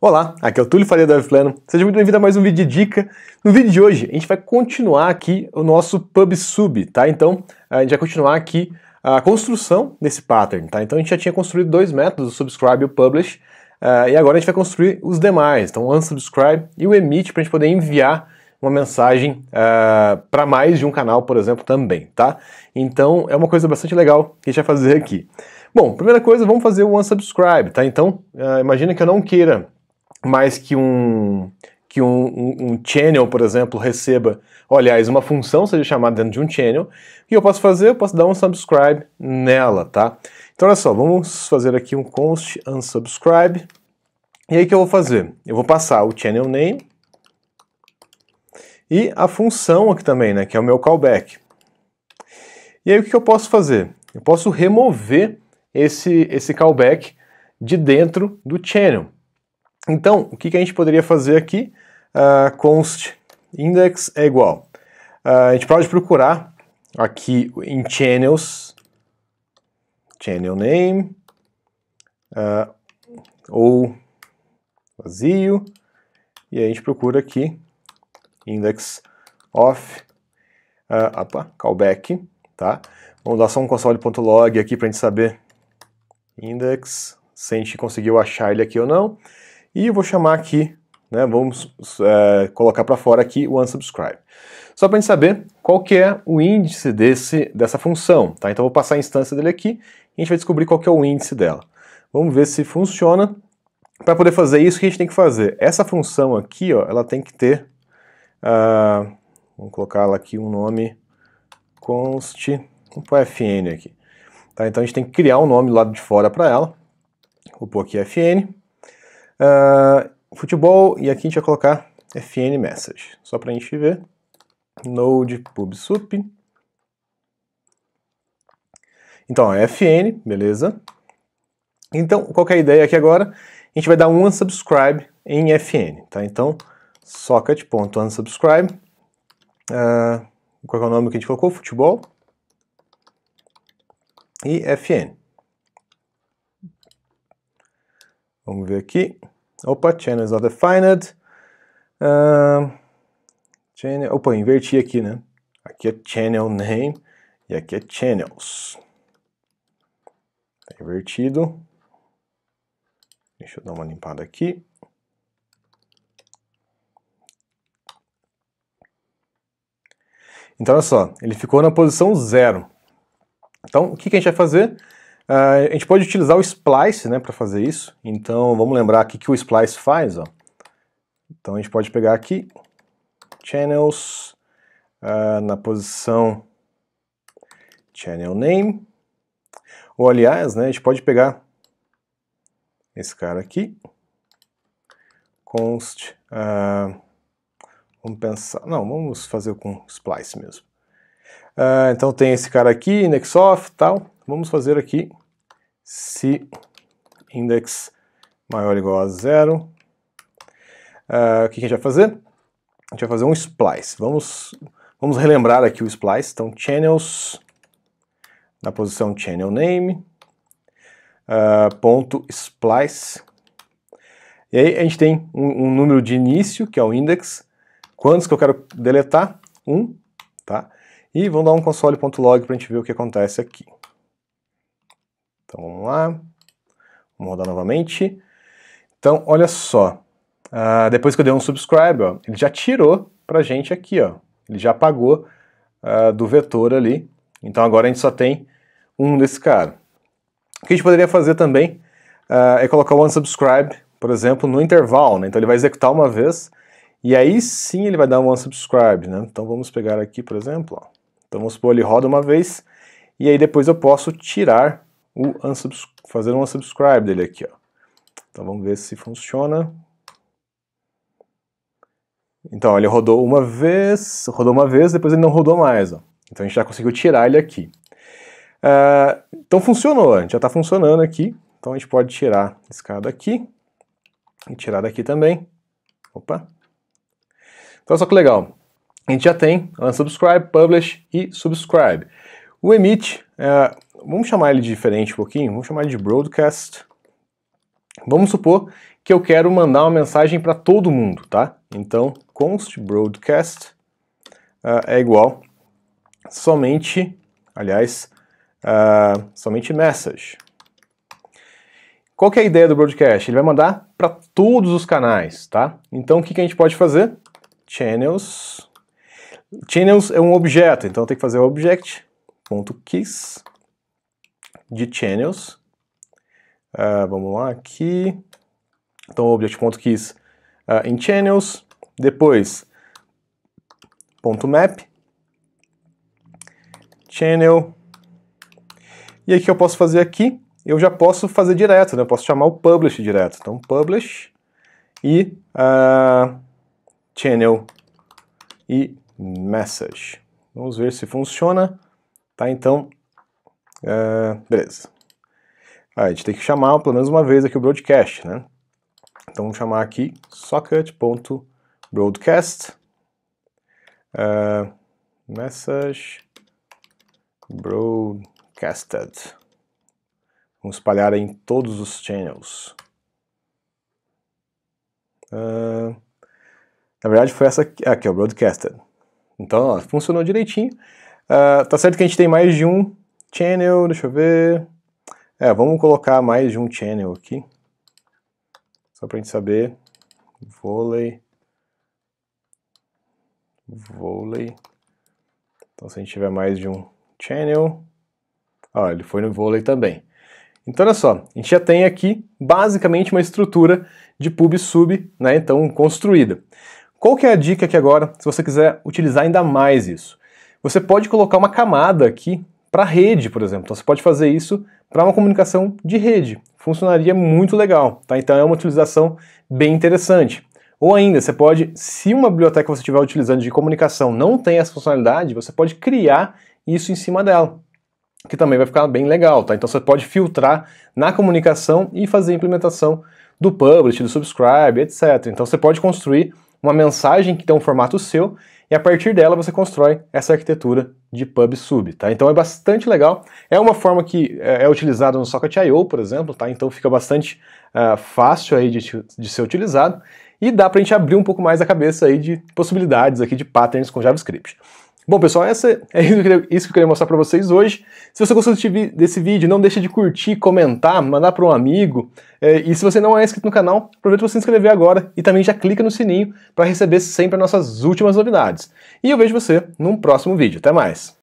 Olá, aqui é o Túlio Faria do Plano. Seja muito bem-vindo a mais um vídeo de dica. No vídeo de hoje, a gente vai continuar aqui o nosso PubSub, tá? Então, a gente vai continuar aqui a construção desse pattern, tá? Então, a gente já tinha construído dois métodos, o subscribe e o publish, uh, e agora a gente vai construir os demais, então o unsubscribe e o emit, para a gente poder enviar uma mensagem uh, eh, para mais de um canal, por exemplo, também, tá? Então, é uma coisa bastante legal que a gente vai fazer aqui. Bom, primeira coisa, vamos fazer o unsubscribe, tá? Então, uh, imagina que eu não queira mais que um que um, um, um, channel, por exemplo, receba, aliás, uma função seja chamada dentro de um channel, e eu posso fazer, eu posso dar um subscribe nela, tá? Então olha só, vamos fazer aqui um const unsubscribe, e aí o que eu vou fazer? Eu vou passar o channel name e a função aqui também, né, que é o meu callback. E aí o que eu posso fazer? Eu posso remover esse, esse callback de dentro do channel. Então, o que, que a gente poderia fazer aqui? Uh, const index é igual. Uh, a gente pode procurar aqui em channels, channel name, uh, ou vazio, e a gente procura aqui index of, uh, opa, callback, tá? Vamos dar só um console.log aqui para a gente saber index, se a gente conseguiu achar ele aqui ou não. E eu vou chamar aqui, né, vamos é, colocar para fora aqui o unsubscribe. Só para a gente saber qual que é o índice desse, dessa função. Tá? Então eu vou passar a instância dele aqui e a gente vai descobrir qual que é o índice dela. Vamos ver se funciona. Para poder fazer isso, o que a gente tem que fazer? Essa função aqui, ó, ela tem que ter... Uh, vamos colocar ela aqui um nome const... Vamos pôr fn aqui. Tá, então a gente tem que criar um nome do lado de fora para ela. Vou pôr aqui fn. Uh, futebol, e aqui a gente vai colocar FN message, só para a gente ver. Node PubSup. Então, FN, beleza. Então, qual é a ideia aqui agora? A gente vai dar um unsubscribe em FN, tá? Então, socket.unsubscribe. Uh, qual é o nome que a gente colocou? Futebol. E FN. Vamos ver aqui. Opa, channels are defined. Uh, channel, opa, inverti aqui, né? Aqui é channel name e aqui é channels. Tá invertido. Deixa eu dar uma limpada aqui. Então, olha só, ele ficou na posição zero. Então, o que, que a gente vai fazer? Uh, a gente pode utilizar o splice né, para fazer isso. Então vamos lembrar aqui que o splice faz. Ó. Então a gente pode pegar aqui, channels, uh, na posição channel name. Ou aliás, né, a gente pode pegar esse cara aqui, const, uh, vamos pensar, não, vamos fazer com splice mesmo. Uh, então tem esse cara aqui, indexof e tal vamos fazer aqui se index maior ou igual a zero. Uh, o que a gente vai fazer? A gente vai fazer um splice. Vamos, vamos relembrar aqui o splice. Então, channels, na posição channel name, uh, ponto splice. E aí a gente tem um, um, número de início, que é o index, quantos que eu quero deletar? Um, tá? E vamos dar um console.log para a gente ver o que acontece aqui. Então vamos lá, vamos rodar novamente. Então olha só, uh, depois que eu dei um subscribe, ó, ele já tirou a gente aqui, ó. ele já apagou uh, do vetor ali, então agora a gente só tem um desse cara. O que a gente poderia fazer também uh, é colocar o unsubscribe, por exemplo, no intervalo, né? então ele vai executar uma vez, e aí sim ele vai dar um unsubscribe, né? então vamos pegar aqui, por exemplo, ó. então vamos supor, ele roda uma vez, e aí depois eu posso tirar o fazer um unsubscribe dele aqui. Ó. Então vamos ver se funciona. Então ele rodou uma vez, rodou uma vez, depois ele não rodou mais. Ó. Então a gente já conseguiu tirar ele aqui. Uh, então funcionou, a gente já está funcionando aqui. Então a gente pode tirar esse cara daqui e tirar daqui também. Opa! Então só que legal, a gente já tem unsubscribe, publish e subscribe. O emit, eh, vamos chamar ele de diferente um pouquinho, vamos chamar ele de broadcast. Vamos supor que eu quero mandar uma mensagem para todo mundo, tá? Então, const broadcast uh, é igual somente, aliás, uh, somente message. Qual que é a ideia do broadcast? Ele vai mandar para todos os canais, tá? Então, o que, que a gente pode fazer? Channels. Channels é um objeto, então tem que fazer o object.keys de channels. Uh, vamos lá aqui. Então, object.keys uh, ah, em channels. Depois, ponto .map. Channel. E aí, o que eu posso fazer aqui? Eu já posso fazer direto, né? Eu posso chamar o publish direto. Então, publish e uh, channel e message. Vamos ver se funciona. Tá, então, Uh, beleza. Ah, a gente tem que chamar pelo menos uma vez aqui o broadcast, né? Então vamos chamar aqui socket.broadcast uh, message broadcasted. Vamos espalhar em todos os channels. Uh, na verdade foi essa aqui, aqui é o broadcasted. Então ó, funcionou direitinho. Uh, tá certo que a gente tem mais de um Channel, deixa eu ver. É, vamos colocar mais de um channel aqui. Só pra gente saber. Vôlei. Vôlei. Então se a gente tiver mais de um channel. Ah, ele foi no vôlei também. Então olha só, a gente já tem aqui basicamente uma estrutura de pub sub, né, então construída. Qual que é a dica aqui agora, se você quiser utilizar ainda mais isso? Você pode colocar uma camada aqui para rede, por exemplo. Então você pode fazer isso para uma comunicação de rede. Funcionaria muito legal, tá? Então é uma utilização bem interessante. Ou ainda, você pode, se uma biblioteca que você estiver utilizando de comunicação não tem essa funcionalidade, você pode criar isso em cima dela, que também vai ficar bem legal, tá? Então você pode filtrar na comunicação e fazer a implementação do publish, do subscribe, etc. Então você pode construir uma mensagem que tem um formato seu, e a partir dela você constrói essa arquitetura de PubSub, tá? Então é bastante legal. É uma forma que é, é utilizada no Socket.io, por exemplo, tá? Então fica bastante uh, fácil aí de, de ser utilizado e dá para a gente abrir um pouco mais a cabeça aí de possibilidades aqui de patterns com JavaScript. Bom, pessoal, essa é isso que eu queria, que eu queria mostrar para vocês hoje. Se você gostou desse vídeo, não deixe de curtir, comentar, mandar para um amigo. É, e se você não é inscrito no canal, aproveita para se inscrever agora e também já clica no sininho para receber sempre as nossas últimas novidades. E eu vejo você num próximo vídeo. Até mais!